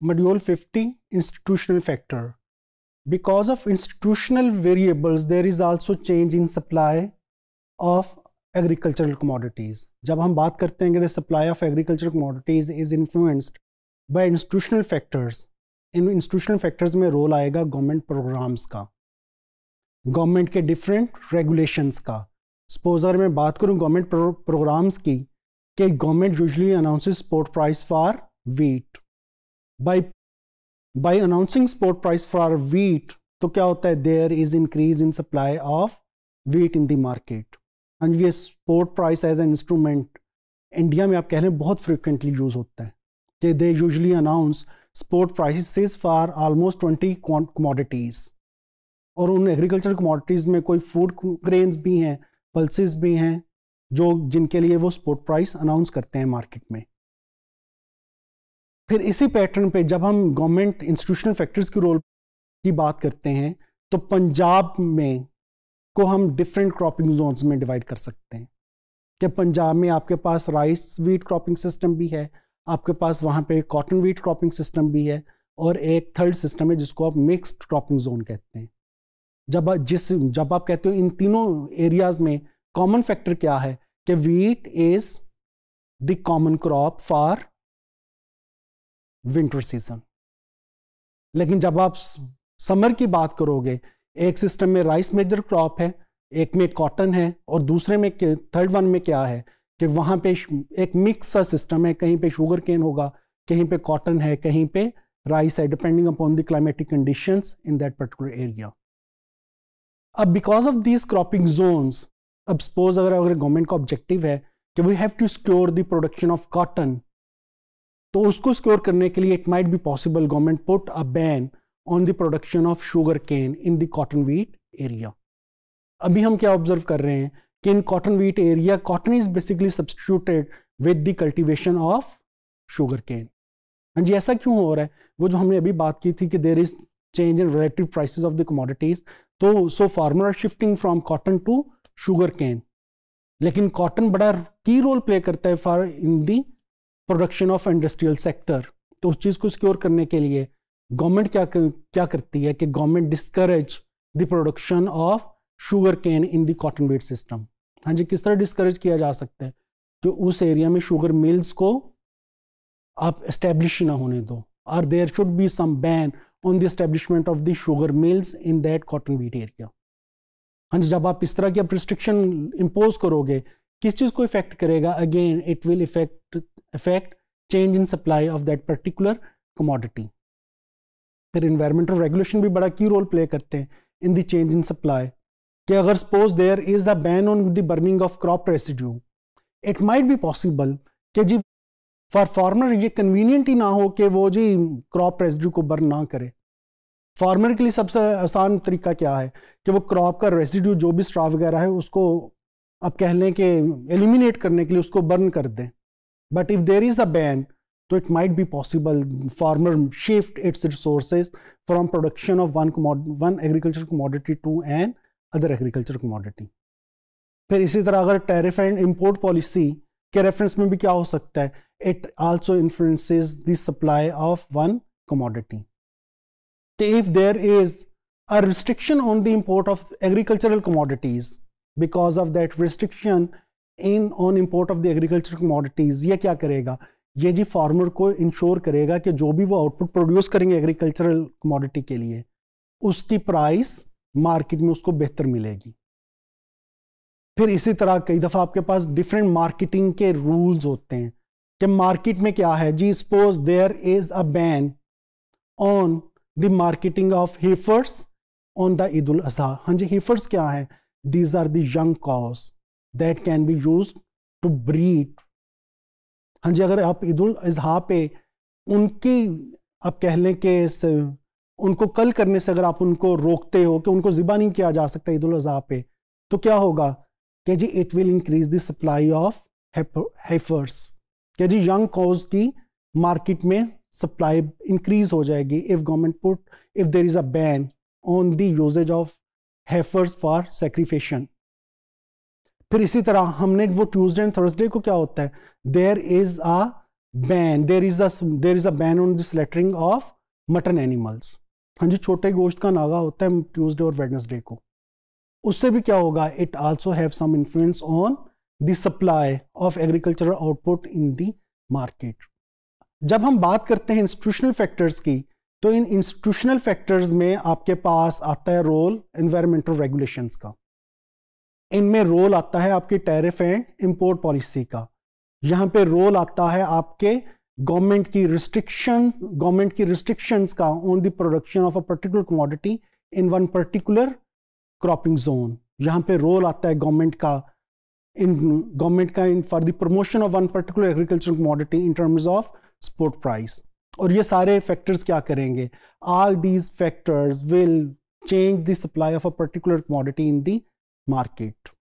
Module 50 Institutional Factor Because of institutional variables, there is also change in supply of agricultural commodities. जब हम बात करते हैं कि the supply of agricultural commodities is influenced by institutional factors. इन institutional factors में role आएगा government programs का गवर्नमेंट के डिफरेंट रेगुलेशंस का सपोज अगर मैं बात करूं गवर्नमेंट प्रोग्राम्स की कि government usually announces support price for wheat by by announcing support price for wheat तो क्या होता है there is increase in supply of wheat in the market and ये support price as a instrument India में आप कह रहे हैं बहुत फ्रिक्वेंटली यूज होता है कि they usually announce support prices for almost twenty commodities और उन एग्रीकल्चर कमोडिटीज़ में कोई फूड ग्रेन्स भी हैं पल्सिस भी हैं जो जिनके लिए वो स्पोर्ट प्राइस अनाउंस करते हैं मार्केट में फिर इसी पैटर्न पे जब हम गवर्नमेंट इंस्टीट्यूशनल फैक्टर्स के रोल की बात करते हैं तो पंजाब में को हम डिफरेंट क्रॉपिंग जोन्स में डिवाइड कर सकते हैं कि पंजाब में आपके पास राइस वीट क्रॉपिंग सिस्टम भी है आपके पास वहाँ पे कॉटन वीट क्रॉपिंग सिस्टम भी है और एक थर्ड सिस्टम है जिसको आप मिक्स्ड क्रॉपिंग जोन कहते हैं जब जिस जब आप कहते हो इन तीनों एरियाज में कॉमन फैक्टर क्या है कि wheat is the common crop for winter season लेकिन जब आप समर की बात करोगे एक सिस्टम में राइस मेजर क्रॉप है एक में कॉटन है और दूसरे में थर्ड वन में क्या है कि वहां पे एक मिक्स सा सिस्टम है कहीं पे शुगर केन होगा कहीं पे कॉटन है कहीं पे राइस है depending upon the climatic condition in that particular area अब because of these cropping zones अब सपोज अगर अगर गवर्नमेंट का ऑब्जेक्टिव है कि we have to secure the production of cotton तो उसको स्क्योर करने के लिए it might be possible government put a ban on the production of sugar cane in the cotton wheat area अभी हम क्या ऑब्जर्व कर रहे हैं कि in cotton wheat area cotton is basically substituted with the cultivation of sugar cane हाँ जी ऐसा क्यों हो रहा है वो जो हमने अभी बात की थी कि there is change in relative prices of the commodities तो so farmer are shifting from cotton to sugar cane. लेकिन कॉटन बड़ा की रोल प्ले करता है for in the production of industrial sector तो उस चीज़ को सिक्योर करने के लिए गवर्नमेंट क्या कर, क्या करती है कि government discourage the production of sugar cane in the cotton wheat system हाँ जी किस तरह डिस्करेज किया जा सकता है कि उस एरिया में शुगर मिल्स को आप एस्टेब्लिश ना होने दो और there should be some ban on the establishment of the sugar mills in that cotton wheat area हाँ जी जब आप इस तरह की आप रिस्ट्रिक्शन इम्पोज करोगे किस चीज़ को इफेक्ट करेगा again it will affect affect change in supply of that particular commodity. फिर environmental रेगुलेशन भी बड़ा की रोल प्ले करते हैं in the change in supply कि अगर suppose there is a ban on the burning of crop residue it might be possible कि जी फॉर फार्मर ये कन्वीनियंट ही ना हो कि वो जी क्रॉप residue को बर्न ना करे फार्मर के लिए सबसे आसान तरीका क्या है कि वो क्रॉप का रेसिड्यू जो भी स्ट्रा वगैरह है उसको आप कह लें कि एलिमिनेट करने के लिए उसको बर्न कर दें But if there is a ban, so it might be possible farmer shift its resources from production of one, one agriculture commodity to another agricultural commodity. फिर इसी तरह अगर टैरिफ एंड इम्पोर्ट पॉलिसी के reference में भी क्या हो सकता है it also influences the supply of one commodity. If there is a restriction on the import of agricultural commodities, because of that restriction, in on import of the agriculture commodities ये क्या करेगा ये जी फार्मर को ensure करेगा कि जो भी वो आउटपुट प्रोड्यूस करेंगे एग्रीकल्चरल कमोडिटी के लिए उसकी प्राइस मार्केट में उसको बेहतर मिलेगी फिर इसी तरह कई दफ़ा आपके पास डिफरेंट मार्केटिंग के रूल्स होते हैं कि मार्केट में क्या है जी suppose there is a ban on the marketing of heifers on the Eid ul Azha हाँ जी हीफर्स क्या है these are young cows that can be use to breed हाँ जी अगर आप ईद अजहा पे उनकी आप कह लें कि उनको कल करने से अगर आप उनको रोकते हो कि उनको ज़िबा नहीं किया जा सकता ईद उल अजहा पे तो क्या होगा कि जी it will increase the supply of heifers क्या जी यंग कॉज की मार्केट में सप्लाई इंक्रीज हो जाएगी if government put if there is a ban on the usages of heifers for sacrification फिर इसी तरह हमने वो ट्यूजडे एंड थर्सडे को क्या होता है there is a ban there is there is a ban on this slaughtering of mutton animals हाँ जी छोटे गोश्त का नागा होता है ट्यूजडे और वेडनेसडे को उससे भी क्या होगा it also have some influence on the supply of agricultural output in the market जब हम बात करते हैं इंस्टीट्यूशनल फैक्टर्स की तो इन इंस्टीट्यूशनल फैक्टर्स में आपके पास आता है रोल एनवायरमेंटल रेगुलेशंस का इनमें रोल आता है आपकी टैरिफ एंड इम्पोर्ट पॉलिसी का यहाँ पे रोल आता है आपके गवर्नमेंट की रिस्ट्रिक्शन गवर्नमेंट की रिस्ट्रिक्शंस का on the production of a particular commodity in one particular cropping zone यहाँ पे रोल आता है गवर्नमेंट का इन गवर्नमेंट का in for the promotion of one particular agriculture commodity in terms of support price और ये सारे फैक्टर्स क्या करेंगे all these factors will change the supply of a particular commodity in the market.